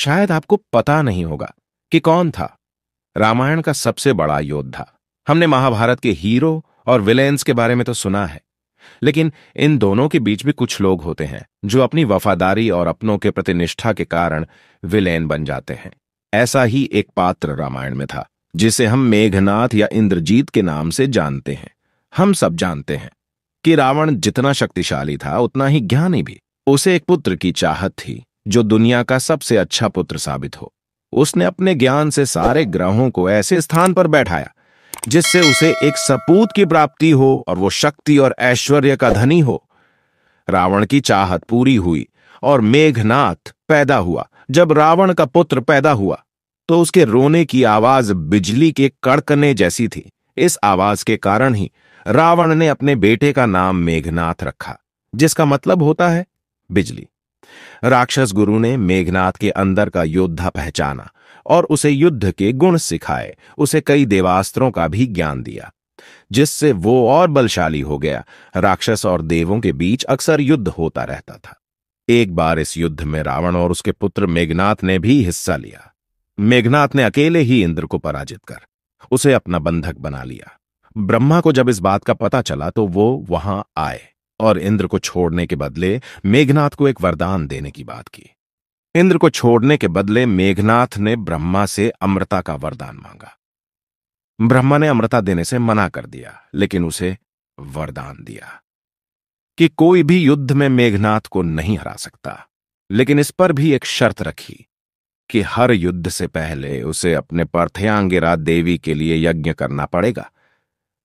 शायद आपको पता नहीं होगा कि कौन था रामायण का सबसे बड़ा योद्धा हमने महाभारत के हीरो और विलेन्स के बारे में तो सुना है लेकिन इन दोनों के बीच भी कुछ लोग होते हैं जो अपनी वफादारी और अपनों के प्रति निष्ठा के कारण विलेन बन जाते हैं ऐसा ही एक पात्र रामायण में था जिसे हम मेघनाथ या इंद्रजीत के नाम से जानते हैं हम सब जानते हैं कि रावण जितना शक्तिशाली था उतना ही ज्ञानी भी उसे एक पुत्र की चाहत थी जो दुनिया का सबसे अच्छा पुत्र साबित हो उसने अपने ज्ञान से सारे ग्रहों को ऐसे स्थान पर बैठाया जिससे उसे एक सपूत की प्राप्ति हो और वो शक्ति और ऐश्वर्य का धनी हो रावण की चाहत पूरी हुई और मेघनाथ पैदा हुआ जब रावण का पुत्र पैदा हुआ तो उसके रोने की आवाज बिजली के कड़कने जैसी थी इस आवाज के कारण ही रावण ने अपने बेटे का नाम मेघनाथ रखा जिसका मतलब होता है बिजली राक्षस गुरु ने मेघनाथ के अंदर का योद्धा पहचाना और उसे युद्ध के गुण सिखाए उसे कई देवास्त्रों का भी ज्ञान दिया जिससे वो और बलशाली हो गया राक्षस और देवों के बीच अक्सर युद्ध होता रहता था एक बार इस युद्ध में रावण और उसके पुत्र मेघनाथ ने भी हिस्सा लिया मेघनाथ ने अकेले ही इंद्र को पराजित कर उसे अपना बंधक बना लिया ब्रह्मा को जब इस बात का पता चला तो वो वहां आए और इंद्र को छोड़ने के बदले मेघनाथ को एक वरदान देने की बात की इंद्र को छोड़ने के बदले मेघनाथ ने ब्रह्मा से अमृता का वरदान मांगा ब्रह्मा ने अमृता देने से मना कर दिया लेकिन उसे वरदान दिया कि कोई भी युद्ध में मेघनाथ को नहीं हरा सकता लेकिन इस पर भी एक शर्त रखी कि हर युद्ध से पहले उसे अपने पार्थयांगिरा देवी के लिए यज्ञ करना पड़ेगा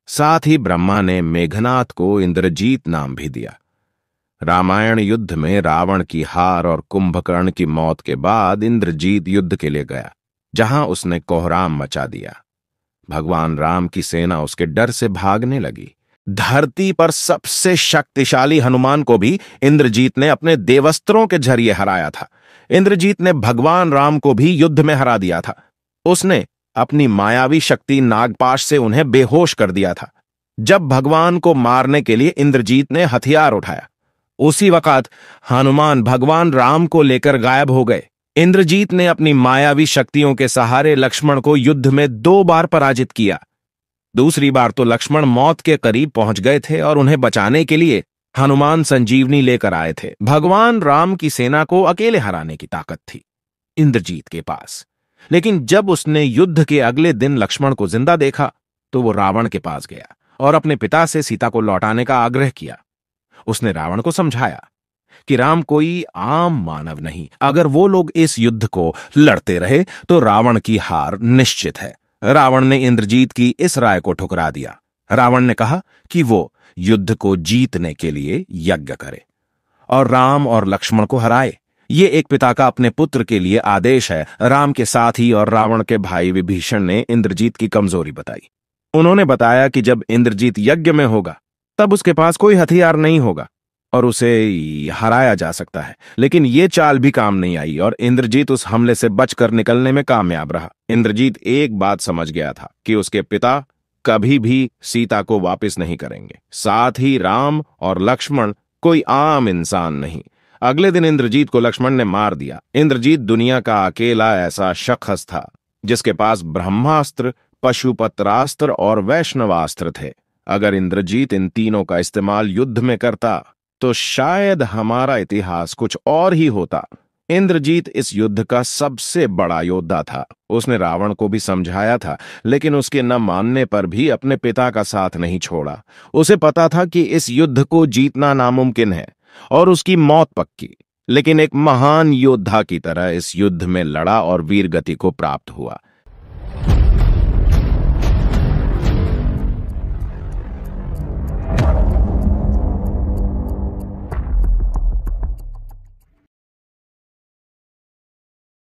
साथ ही ब्रह्मा ने मेघनाथ को इंद्रजीत नाम भी दिया रामायण युद्ध में रावण की हार और कुंभकर्ण की मौत के बाद इंद्रजीत युद्ध के लिए गया जहां उसने कोहराम मचा दिया भगवान राम की सेना उसके डर से भागने लगी धरती पर सबसे शक्तिशाली हनुमान को भी इंद्रजीत ने अपने देवस्त्रों के जरिए हराया था इंद्रजीत ने भगवान राम को भी युद्ध में हरा दिया था उसने अपनी मायावी शक्ति नागपाश से उन्हें बेहोश कर दिया था जब भगवान को मारने के लिए इंद्रजीत ने हथियार उठाया उसी वक्त हनुमान भगवान राम को लेकर गायब हो गए इंद्रजीत ने अपनी मायावी शक्तियों के सहारे लक्ष्मण को युद्ध में दो बार पराजित किया दूसरी बार तो लक्ष्मण मौत के करीब पहुंच गए थे और उन्हें बचाने के लिए हनुमान संजीवनी लेकर आए थे भगवान राम की सेना को अकेले हराने की ताकत थी इंद्रजीत के पास लेकिन जब उसने युद्ध के अगले दिन लक्ष्मण को जिंदा देखा तो वो रावण के पास गया और अपने पिता से सीता को लौटाने का आग्रह किया उसने रावण को समझाया कि राम कोई आम मानव नहीं अगर वो लोग इस युद्ध को लड़ते रहे तो रावण की हार निश्चित है रावण ने इंद्रजीत की इस राय को ठुकरा दिया रावण ने कहा कि वो युद्ध को जीतने के लिए यज्ञ करे और राम और लक्ष्मण को हराए ये एक पिता का अपने पुत्र के लिए आदेश है राम के साथ ही और रावण के भाई विभीषण ने इंद्रजीत की कमजोरी बताई उन्होंने बताया कि जब इंद्रजीत यज्ञ में होगा तब उसके पास कोई हथियार नहीं होगा और उसे हराया जा सकता है लेकिन ये चाल भी काम नहीं आई और इंद्रजीत उस हमले से बचकर निकलने में कामयाब रहा इंद्रजीत एक बात समझ गया था कि उसके पिता कभी भी सीता को वापस नहीं करेंगे साथ ही राम और लक्ष्मण कोई आम इंसान नहीं अगले दिन इंद्रजीत को लक्ष्मण ने मार दिया इंद्रजीत दुनिया का अकेला ऐसा शख्स था जिसके पास ब्रह्मास्त्र पशुपत्रास्त्र और वैष्णवास्त्र थे अगर इंद्रजीत इन तीनों का इस्तेमाल युद्ध में करता तो शायद हमारा इतिहास कुछ और ही होता इंद्रजीत इस युद्ध का सबसे बड़ा योद्धा था उसने रावण को भी समझाया था लेकिन उसके न मानने पर भी अपने पिता का साथ नहीं छोड़ा उसे पता था कि इस युद्ध को जीतना नामुमकिन है और उसकी मौत पक्की लेकिन एक महान योद्धा की तरह इस युद्ध में लड़ा और वीरगति को प्राप्त हुआ